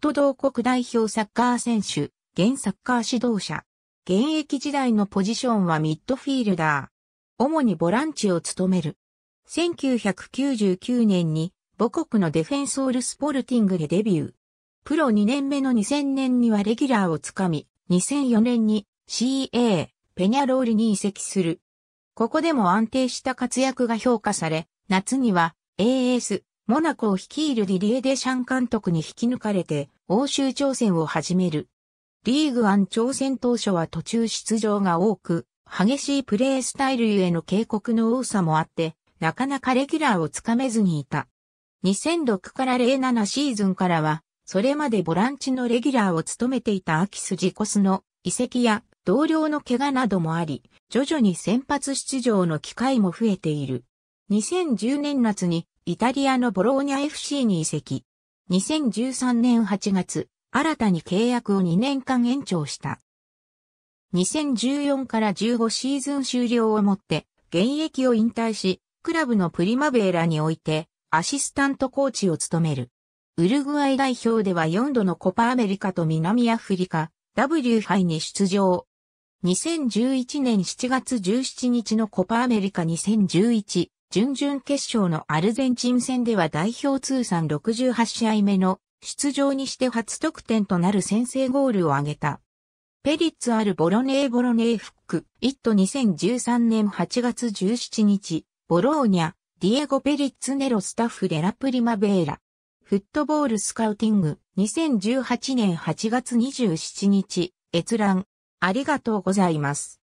元同国代表サッカー選手、現サッカー指導者。現役時代のポジションはミッドフィールダー。主にボランチを務める。1999年に母国のデフェンソールスポルティングでデビュー。プロ2年目の2000年にはレギュラーをつかみ、2004年に CA ペニャロールに移籍する。ここでも安定した活躍が評価され、夏には AS モナコを率いるディリエ・デシャン監督に引き抜かれて、欧州挑戦を始める。リーグ1ン挑戦当初は途中出場が多く、激しいプレースタイルゆえの警告の多さもあって、なかなかレギュラーをつかめずにいた。2006から07シーズンからは、それまでボランチのレギュラーを務めていたアキス・ジコスの遺跡や同僚の怪我などもあり、徐々に先発出場の機会も増えている。2010年夏にイタリアのボローニャ FC に移籍。2013年8月、新たに契約を2年間延長した。2014から15シーズン終了をもって、現役を引退し、クラブのプリマベーラにおいて、アシスタントコーチを務める。ウルグアイ代表では4度のコパアメリカと南アフリカ、W 杯に出場。2011年7月17日のコパアメリカ2011準々決勝のアルゼンチン戦では代表通算68試合目の出場にして初得点となる先制ゴールを挙げた。ペリッツあるボロネーボロネーフック、イット2013年8月17日、ボローニャ、ディエゴ・ペリッツネロスタッフデラプリマベーラ。フットボールスカウティング、2018年8月27日、閲覧。ありがとうございます。